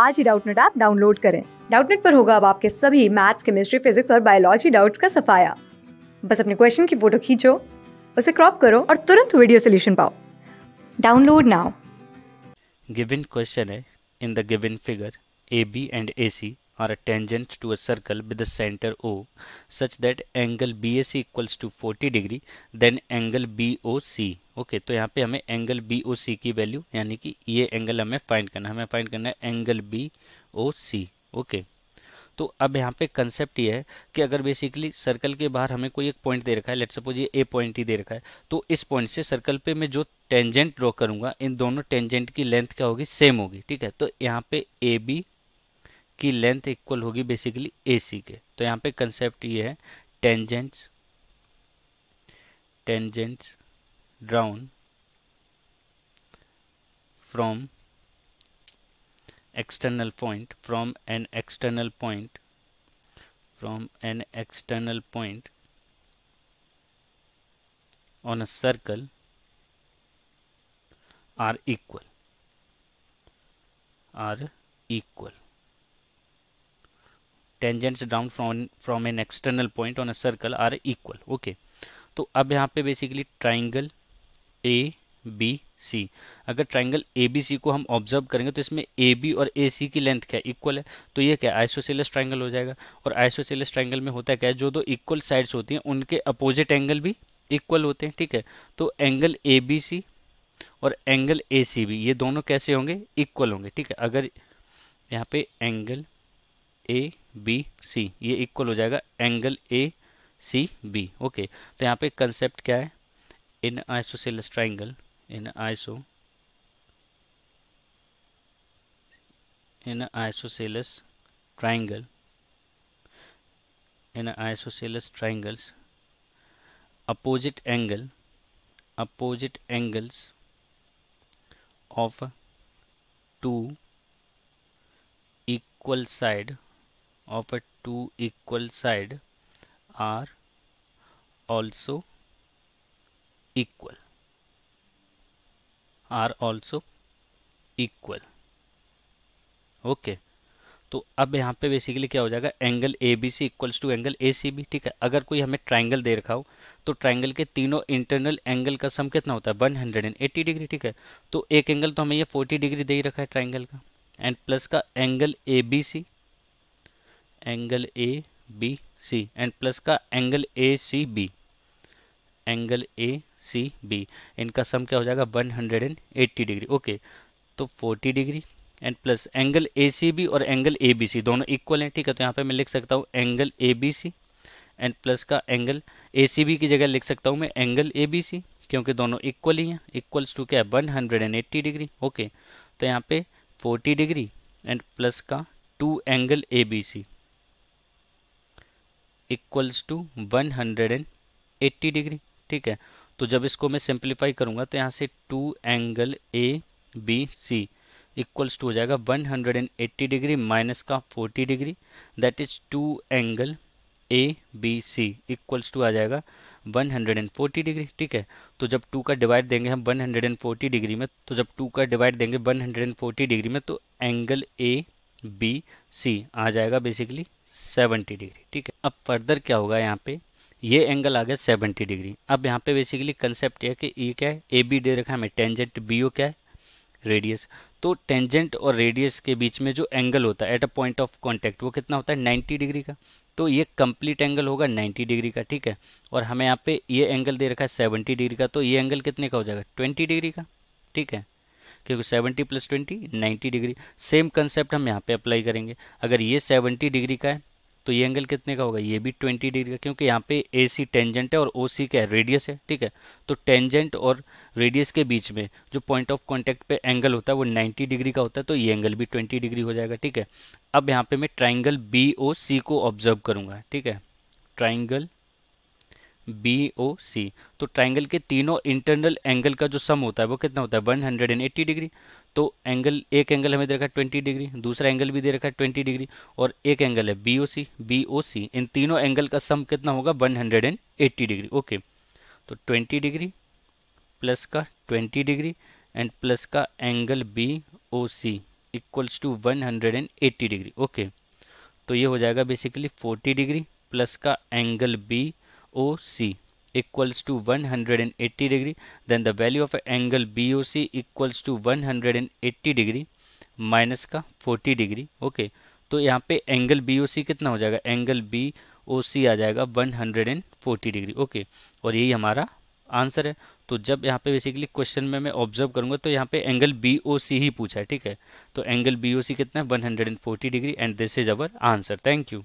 आज ही Doubtnut app download करें डाउटनेट पर होगा अब आपके सभी मैथ्स केमिस्ट्री फिजिक्स और बायोलॉजी डाउट्स का सफाया बस अपने क्वेश्चन की फोटो खींचो उसे क्रॉप करो और तुरंत वीडियो सोल्यूशन पाओ डाउनलोड नाउ गिविन क्वेश्चन है in the given figure A B and A C or a tangent to a circle with the center O such that angle BAC equals to 40 degree then angle BOC okay okay, तो यहाँ पे हमें angle B O सी की value यानी कि ये angle हमें find करना हमें फाइंड करना है angle B O C okay तो अब यहाँ पे कंसेप्ट ये है कि अगर बेसिकली सर्कल के बाहर हमें कोई एक पॉइंट दे रखा है लेट सपोज ये ए पॉइंट ही दे रखा है तो इस पॉइंट से सर्कल पे मैं जो टेंजेंट ड्रॉ करूँगा इन दोनों टेंजेंट की लेंथ क्या होगी सेम होगी ठीक है तो यहाँ पे ए बी की लेंथ इक्वल होगी बेसिकली ए के तो यहाँ पे कंसेप्ट ये है tangents tangents drawn from external point from an external point from an external point on a circle are equal are equal tangents down from from an external point on a circle are equal okay तो अब यहाँ पे basically triangle A B C अगर triangle A B सी को हम observe करेंगे तो इसमें ए बी और ए सी की लेंथ क्या इक्वल है तो ये क्या आइसोसेलस ट्राइंगल हो जाएगा और आइसोसेलस ट्राइंगल में होता है क्या है जो दो इक्वल साइड्स होती हैं उनके अपोजिट एंगल भी इक्वल होते हैं ठीक है तो एंगल ए बी सी और एंगल ए सी बी ये दोनों कैसे होंगे इक्वल होंगे ठीक है अगर यहाँ पे एंगल ए बी सी ये इक्वल हो जाएगा angle A C B okay तो यहाँ पे कंसेप्ट क्या है in isosceles triangle in iso in isosceles triangle in isosceles triangles opposite angle opposite angles of two equal side of a two equal side are also equal are also equal okay okay. तो अब यहाँ पे basically क्या हो जाएगा angle A B C equals to angle A C B ठीक है अगर कोई हमें ट्राइंगल दे रखा हो तो ट्राइंगल के तीनों इंटरनल एंगल का सम कितना होता है one hundred and eighty degree ठीक है तो एक एंगल तो हमें ये फोर्टी डिग्री दे ही रखा है ट्राइंगल का एंड प्लस का angle A B C angle A B C and plus का angle A C B angle A C B इनका सम क्या हो जाएगा 180 डिग्री ओके तो 40 degree and plus angle A C B और angle A B C दोनों equal हैं ठीक है तो यहाँ पे मैं लिख सकता हूँ angle A B C and plus का एंगल ए सी बी की जगह लिख सकता हूँ मैं एंगल ए बी सी क्योंकि दोनों इक्वल ही हैं इक्वल्स टू क्या है one hundred and eighty degree okay तो यहाँ पे फोर्टी डिग्री एंड प्लस का two angle A B C equals to 180 degree ठीक है तो जब इसको मैं सिंप्लीफाई करूंगा तो यहाँ से two angle A B C equals to हो जाएगा 180 डिग्री माइनस का 40 degree that is two angle A B C equals to आ जाएगा 140 डिग्री ठीक है तो जब टू का डिवाइड देंगे हम 140 डिग्री में तो जब टू का डिवाइड देंगे 140 डिग्री में तो एंगल ए बी सी आ जाएगा बेसिकली 70 डिग्री ठीक है अब फर्दर क्या होगा यहाँ पे ये एंगल आ गया सेवेंटी डिग्री अब यहाँ पे बेसिकली कंसेप्ट है कि ये क्या है ए बी दे रखा है हमें टेंजेंट बी ओ क्या है रेडियस तो टेंजेंट और रेडियस के बीच में जो एंगल होता है at a point of contact वो कितना होता है नाइन्टी डिग्री का तो ये कंप्लीट एंगल होगा नाइन्टी डिग्री का ठीक है और हमें यहाँ पे ये एंगल दे रखा है सेवेंटी डिग्री का तो ये एंगल कितने का हो जाएगा ट्वेंटी डिग्री का ठीक है क्योंकि 70 plus twenty ninety degree same concept हम यहाँ पे अप्लाई करेंगे अगर ये 70 डिग्री का है तो ये एंगल कितने का होगा ये भी ट्वेंटी डिग्री का क्योंकि यहाँ पे ए सी टेंजेंट है और ओ सी क्या है रेडियस है ठीक है तो टेंजेंट और रेडियस के बीच में जो पॉइंट ऑफ कॉन्टैक्ट पे एंगल होता है वो नाइन्टी डिग्री का होता है तो ये एंगल भी ट्वेंटी डिग्री हो जाएगा ठीक है अब यहाँ पे मैं ट्राइंगल बी ओ सी को ऑब्जर्व करूँगा ठीक है ट्राइंगल बी ओ सी तो ट्राइंगल के तीनों इंटरनल एंगल का जो सम होता है वो कितना होता है 180 डिग्री तो एंगल एक एंगल हमें दे रखा है 20 डिग्री दूसरा एंगल भी दे रखा है 20 डिग्री और एक एंगल है B O C B O सी इन तीनों एंगल का सम कितना होगा 180 डिग्री ओके तो 20 डिग्री प्लस का 20 डिग्री एंड प्लस का angle B O C equals to eighty degree okay तो ये हो जाएगा बेसिकली फोर्टी डिग्री प्लस का angle B O C equals to one hundred and eighty degree then the value of angle B O C equals to one hundred and eighty degree minus का forty degree okay तो यहाँ पे angle B O C कितना हो जाएगा angle B O C आ जाएगा one hundred and forty degree okay और यही हमारा आंसर है तो जब यहाँ पे बेसिकली क्वेश्चन में मैं ऑब्जर्व करूंगा तो यहाँ पे एंगल बी ओ सी ही पूछा है ठीक है तो एंगल बी ओ सी कितना है one hundred and forty degree and this is our answer thank you